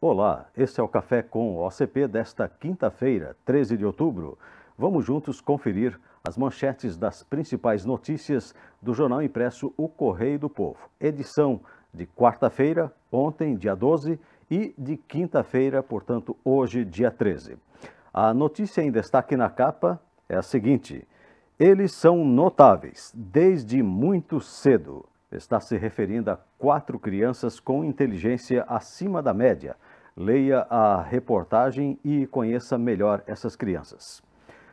Olá, este é o Café com o OCP desta quinta-feira, 13 de outubro. Vamos juntos conferir as manchetes das principais notícias do jornal impresso O Correio do Povo, edição de quarta-feira, ontem, dia 12, e de quinta-feira, portanto, hoje, dia 13. A notícia em destaque na capa é a seguinte: Eles são notáveis desde muito cedo. Está se referindo a quatro crianças com inteligência acima da média Leia a reportagem e conheça melhor essas crianças.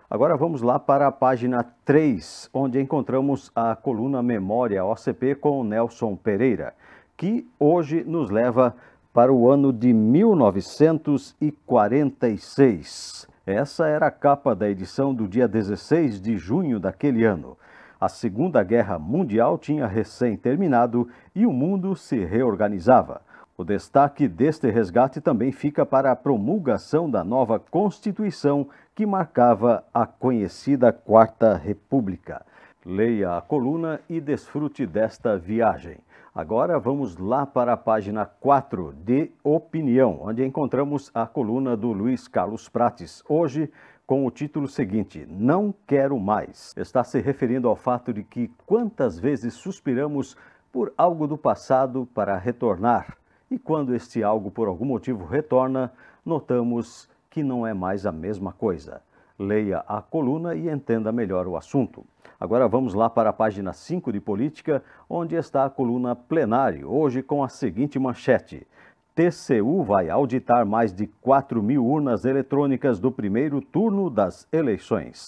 Agora vamos lá para a página 3, onde encontramos a coluna Memória OCP com Nelson Pereira, que hoje nos leva para o ano de 1946. Essa era a capa da edição do dia 16 de junho daquele ano. A Segunda Guerra Mundial tinha recém terminado e o mundo se reorganizava. O destaque deste resgate também fica para a promulgação da nova Constituição que marcava a conhecida Quarta República. Leia a coluna e desfrute desta viagem. Agora vamos lá para a página 4 de Opinião, onde encontramos a coluna do Luiz Carlos Prates. Hoje, com o título seguinte: Não quero mais. Está se referindo ao fato de que quantas vezes suspiramos por algo do passado para retornar e quando este algo por algum motivo retorna, notamos que não é mais a mesma coisa. Leia a coluna e entenda melhor o assunto. Agora vamos lá para a página 5 de Política, onde está a coluna plenário, hoje com a seguinte manchete. TCU vai auditar mais de 4 mil urnas eletrônicas do primeiro turno das eleições.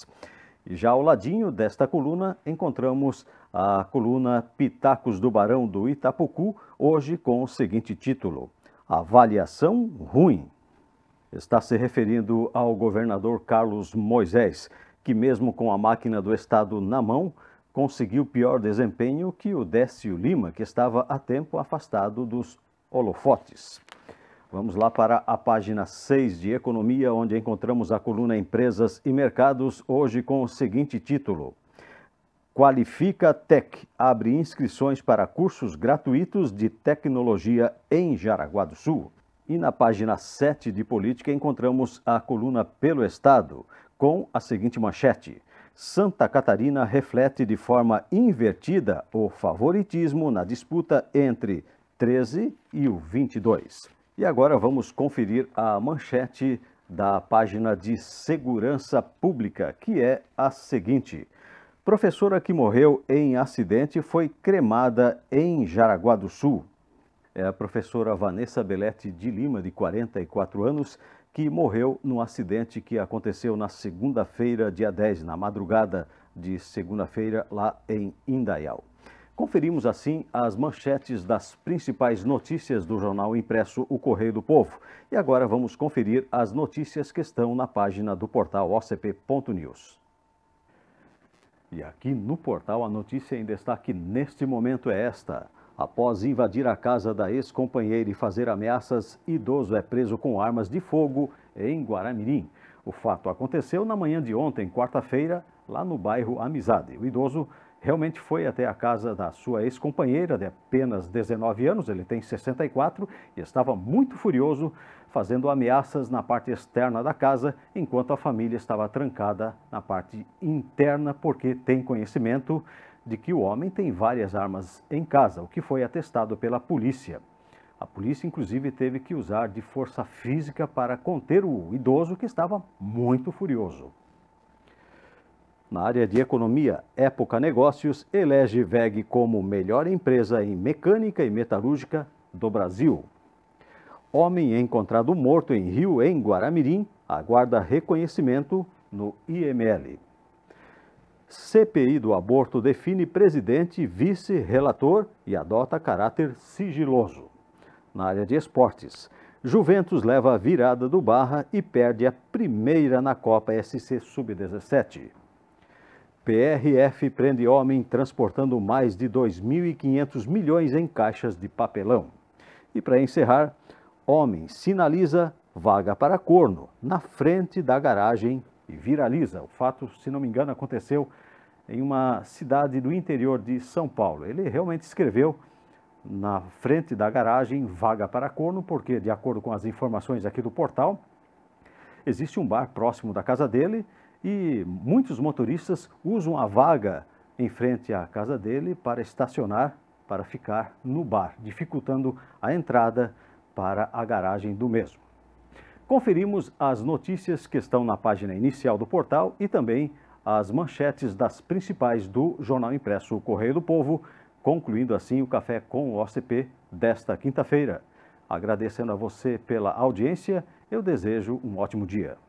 Já ao ladinho desta coluna encontramos a coluna Pitacos do Barão do Itapucu, hoje com o seguinte título: Avaliação ruim. Está se referindo ao governador Carlos Moisés, que, mesmo com a máquina do Estado na mão, conseguiu pior desempenho que o Décio Lima, que estava há tempo afastado dos holofotes. Vamos lá para a página 6 de Economia, onde encontramos a coluna Empresas e Mercados, hoje com o seguinte título: Qualifica Tech abre inscrições para cursos gratuitos de tecnologia em Jaraguá do Sul. E na página 7 de Política encontramos a coluna Pelo Estado, com a seguinte manchete: Santa Catarina reflete de forma invertida o favoritismo na disputa entre 13 e o 22. E agora vamos conferir a manchete da página de Segurança Pública, que é a seguinte: Professora que morreu em acidente foi cremada em Jaraguá do Sul. É a professora Vanessa Belete de Lima, de 44 anos, que morreu num acidente que aconteceu na segunda-feira, dia 10, na madrugada de segunda-feira, lá em Indaial. Conferimos assim as manchetes das principais notícias do jornal impresso O Correio do Povo. E agora vamos conferir as notícias que estão na página do portal ocp.news. E aqui no portal, a notícia em destaque neste momento é esta. Após invadir a casa da ex-companheira e fazer ameaças, idoso é preso com armas de fogo em Guaramirim. O fato aconteceu na manhã de ontem, quarta-feira, lá no bairro Amizade. O idoso realmente foi até a casa da sua ex-companheira de apenas 19 anos, ele tem 64, e estava muito furioso, fazendo ameaças na parte externa da casa, enquanto a família estava trancada na parte interna, porque tem conhecimento de que o homem tem várias armas em casa, o que foi atestado pela polícia. A polícia, inclusive, teve que usar de força física para conter o idoso que estava muito furioso. Na área de economia, Época Negócios elege VEG como melhor empresa em mecânica e metalúrgica do Brasil. Homem encontrado morto em Rio, em Guaramirim, aguarda reconhecimento no IML. CPI do aborto define presidente, vice-relator e adota caráter sigiloso. Na área de esportes, Juventus leva a virada do Barra e perde a primeira na Copa SC Sub-17. PRF prende homem transportando mais de 2.500 milhões em caixas de papelão. E para encerrar, homem sinaliza vaga para corno na frente da garagem e viraliza. O fato, se não me engano, aconteceu em uma cidade do interior de São Paulo. Ele realmente escreveu na frente da garagem vaga para corno, porque, de acordo com as informações aqui do portal, existe um bar próximo da casa dele e muitos motoristas usam a vaga em frente à casa dele para estacionar, para ficar no bar, dificultando a entrada para a garagem do mesmo. Conferimos as notícias que estão na página inicial do portal e também as manchetes das principais do jornal impresso Correio do Povo, concluindo assim o café com o OCP desta quinta-feira. Agradecendo a você pela audiência, eu desejo um ótimo dia.